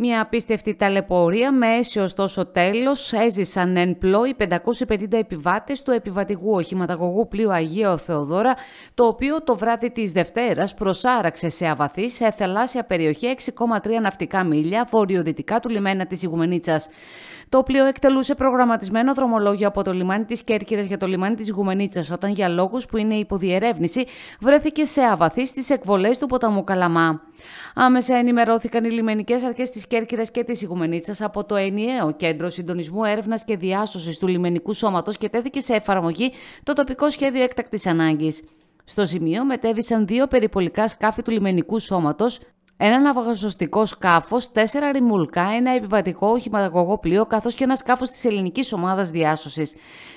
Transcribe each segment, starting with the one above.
Μια απίστευτη ταλαιπωρία με αίσιο ωστόσο τέλος έζησαν εν οι 550 επιβάτες του επιβατηγού οχηματαγωγού πλοίου Αγίου Θεοδόρα, το οποίο το βράδυ της Δευτέρας προσάραξε σε αβαθή σε θελάσσια περιοχή 6,3 ναυτικά μίλια βορειοδυτικά του λιμένα της Ιγουμενίτσας. Το πλοίο εκτελούσε προγραμματισμένο δρομολόγιο από το λιμάνι της Κέρκυρας για το λιμάνι της Γουμενίτσα, όταν για λόγους που είναι υποδιερεύνηση βρέθηκε σε αβαθή στις εκβολές του ποταμού Καλαμά. Άμεσα ενημερώθηκαν οι λιμενικές αρχές της Κέρκυρας και της Ιγουμενίτσα από το ενιαίο Κέντρο Συντονισμού Έρευνας και Διάσωσης του Λιμενικού Σώματος και τέθηκε σε εφαρμογή το τοπικό σχέδιο έκτακτης ανάγκης. Στο σημείο μετέβησαν δύο περιπολικά σκάφη του λιμενικού σώματος, ένα ναυαγαζοστικό σκάφος, τέσσερα ριμουλκά, ένα επιβατικό οχηματαγωγό πλοίο καθώς και ένα σκάφος της ελληνικής ομάδας διάσωσης.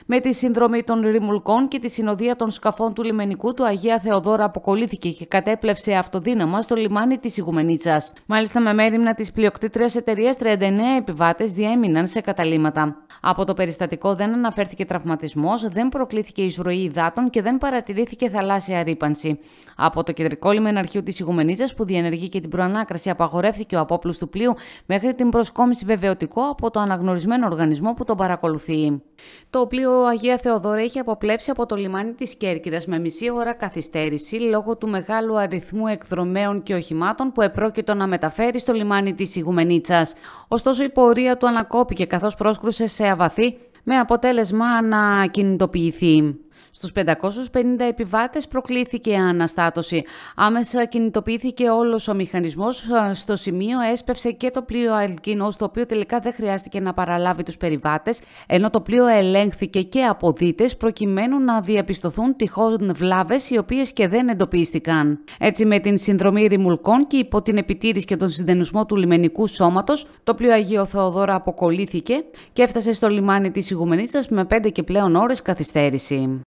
Με τη συνδρομή των ριμουλκών και τη συνοδεία των σκαφών του λιμενικού του Αγία Θεοδόρα αποκολλήθηκε και κατέπλευσε αυτοδύναμα στο λιμάνι της Ιγουμενίτσα. Μάλιστα, με μέρημνα της πλειοκτήτριας εταιρείας 39 επιβάτες διέμειναν σε καταλήματα. Από το περιστατικό δεν αναφέρθηκε τραυματισμός, δεν προκλήθηκε εισρωή υδάτων και δεν παρατηρήθηκε θαλάσσια ρήπανση. Από το κεντρικό λιμεναρχείο της Ιγουμενίτσα που διενεργεί και την προανάκραση απαγορεύθηκε ο απόπλους του πλοίου μέχρι την προσκόμιση βεβαιωτικό από το αναγνωρισμένο οργανισμό που τον παρακολουθεί. Το πλοίο Αγία Θεοδόρα είχε αποπλέψει από το λιμάνι της Κέρκυρας με μισή ώρα καθυστέρηση λόγω του μεγάλου αριθμού εκδρομέων και οχημάτων που επρόκειτο να μεταφέρει στο λιμάνι της Ιγουμενίτσας. Ωστόσο, η πορεία του ανακόπηκε καθώς πρόσκρουσε σε αβαθή με αποτέλεσμα να κινητοποιηθεί. Στους 550 επιβάτες προκλήθηκε αναστάτωση. Άμεσα κινητοποιήθηκε όλος ο μηχανισμός ε, Στο σημείο έσπευσε και το πλοίο Αλκίνο, το οποίο τελικά δεν χρειάστηκε να παραλάβει τους περιβάτες, ενώ το πλοίο ελέγχθηκε και από δίτες προκειμένου να διαπιστωθούν τυχόν βλάβες οι οποίες και δεν εντοπίστηκαν. Έτσι με την συνδρομή ρημουλκών και υπό την επιτήρηση και τον συντενισμό του λιμενικού σώματος, το πλοίο Αγίο Θεοδόρα αποκολλήθηκε και έφτασε στο λιμάνι της Ιγουμενίτσα με 5 και πλέον ώρες καθυστέρηση.